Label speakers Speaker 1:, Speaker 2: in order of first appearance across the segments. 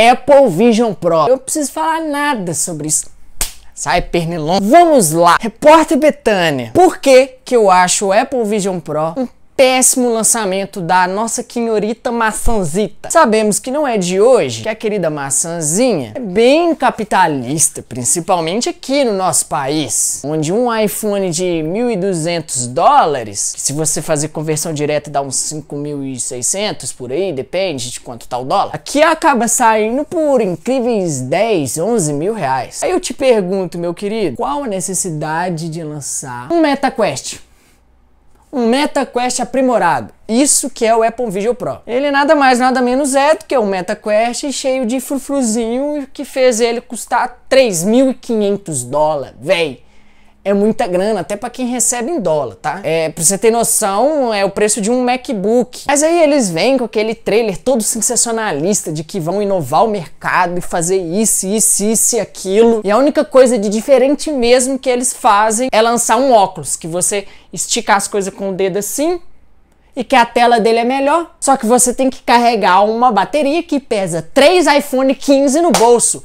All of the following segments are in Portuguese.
Speaker 1: Apple Vision Pro. Eu preciso falar nada sobre isso. Sai pernilongo. Vamos lá. Repórter Betânia. Por que que eu acho o Apple Vision Pro um péssimo lançamento da nossa quinhorita maçãzita. Sabemos que não é de hoje que a querida maçãzinha é bem capitalista, principalmente aqui no nosso país, onde um iPhone de 1.200 dólares, se você fazer conversão direta dá uns 5.600 por aí, depende de quanto tá o dólar, aqui acaba saindo por incríveis 10, 11 mil reais. Aí eu te pergunto, meu querido, qual a necessidade de lançar um MetaQuest? um MetaQuest aprimorado. Isso que é o Apple Vision Pro. Ele nada mais nada menos é do que um MetaQuest cheio de frufruzinho que fez ele custar 3.500 dólares, véi é muita grana, até para quem recebe em dólar, tá? É, pra você ter noção, é o preço de um MacBook. Mas aí eles vêm com aquele trailer todo sensacionalista de que vão inovar o mercado e fazer isso, isso, isso e aquilo. E a única coisa de diferente mesmo que eles fazem é lançar um óculos, que você estica as coisas com o dedo assim e que a tela dele é melhor. Só que você tem que carregar uma bateria que pesa três iPhone 15 no bolso.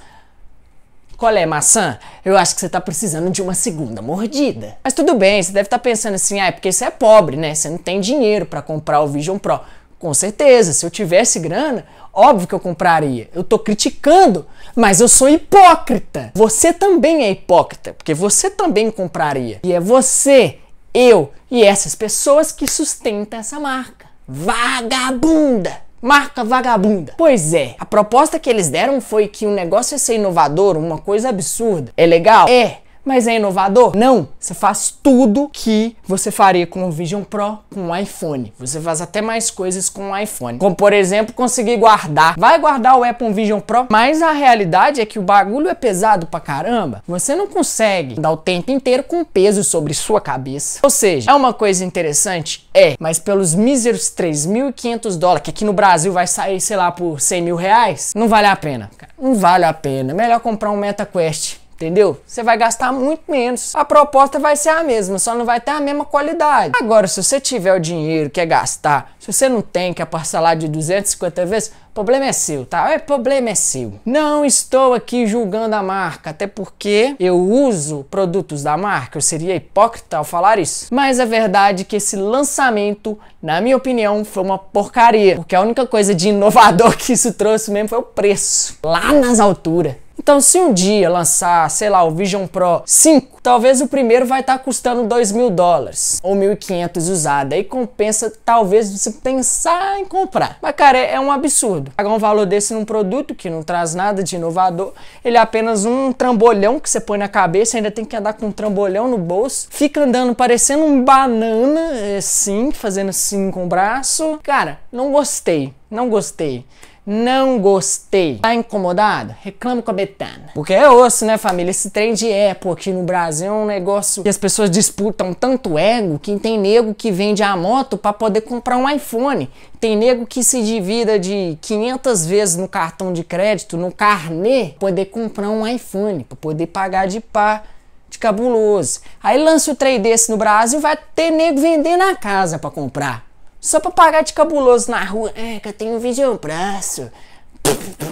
Speaker 1: Qual é maçã, eu acho que você tá precisando de uma segunda mordida. Mas tudo bem, você deve estar tá pensando assim, ah, é porque você é pobre, né? Você não tem dinheiro para comprar o Vision Pro. Com certeza, se eu tivesse grana, óbvio que eu compraria. Eu tô criticando, mas eu sou hipócrita. Você também é hipócrita, porque você também compraria. E é você, eu e essas pessoas que sustentam essa marca. Vagabunda! Marca vagabunda. Pois é, a proposta que eles deram foi que o negócio ia ser inovador, uma coisa absurda. É legal? É. Mas é inovador? Não. Você faz tudo que você faria com o Vision Pro com o iPhone. Você faz até mais coisas com o iPhone. Como, por exemplo, conseguir guardar. Vai guardar o Apple Vision Pro, mas a realidade é que o bagulho é pesado pra caramba. Você não consegue dar o tempo inteiro com peso sobre sua cabeça. Ou seja, é uma coisa interessante? É. Mas pelos míseros 3.500 dólares, que aqui no Brasil vai sair, sei lá, por 100 mil reais, não vale a pena, Não vale a pena. É melhor comprar um MetaQuest entendeu? Você vai gastar muito menos. A proposta vai ser a mesma, só não vai ter a mesma qualidade. Agora, se você tiver o dinheiro, quer gastar, se você não tem, quer parcelar de 250 vezes, problema é seu, tá? É problema é seu. Não estou aqui julgando a marca, até porque eu uso produtos da marca, eu seria hipócrita ao falar isso. Mas a verdade é que esse lançamento, na minha opinião, foi uma porcaria, porque a única coisa de inovador que isso trouxe mesmo foi o preço, lá nas alturas. Então, se um dia lançar, sei lá, o Vision Pro 5, talvez o primeiro vai estar tá custando 2 mil dólares ou 1.500 usado. Aí compensa, talvez, você pensar em comprar. Mas, cara, é, é um absurdo. Pagar um valor desse num produto que não traz nada de inovador, ele é apenas um trambolhão que você põe na cabeça, ainda tem que andar com um trambolhão no bolso, fica andando parecendo um banana, assim, fazendo assim com o braço. Cara, não gostei, não gostei. Não gostei. Tá incomodado? Reclama com a Betana. Porque é osso, né, família? Esse trem de Apple aqui no Brasil é um negócio que as pessoas disputam tanto ego que tem nego que vende a moto para poder comprar um iPhone. Tem nego que se divida de 500 vezes no cartão de crédito, no carnê, poder comprar um iPhone, para poder pagar de pá de cabuloso. Aí lança o trem desse no Brasil, vai ter nego vendendo a casa para comprar. Só pra pagar de cabuloso na rua. É, que eu tenho um vídeo no braço.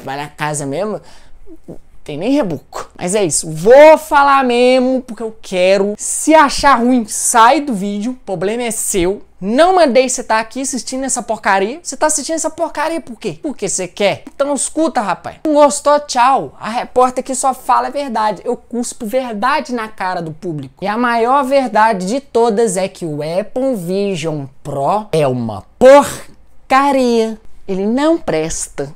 Speaker 1: Vai na casa mesmo tem nem rebuco. Mas é isso, vou falar mesmo porque eu quero. Se achar ruim, sai do vídeo, o problema é seu. Não mandei você estar tá aqui assistindo essa porcaria. Você tá assistindo essa porcaria por quê? Porque você quer. Então escuta, rapaz. Não gostou? Tchau. A repórter que só fala a verdade. Eu cuspo verdade na cara do público. E a maior verdade de todas é que o Apple Vision Pro é uma porcaria. Ele não presta.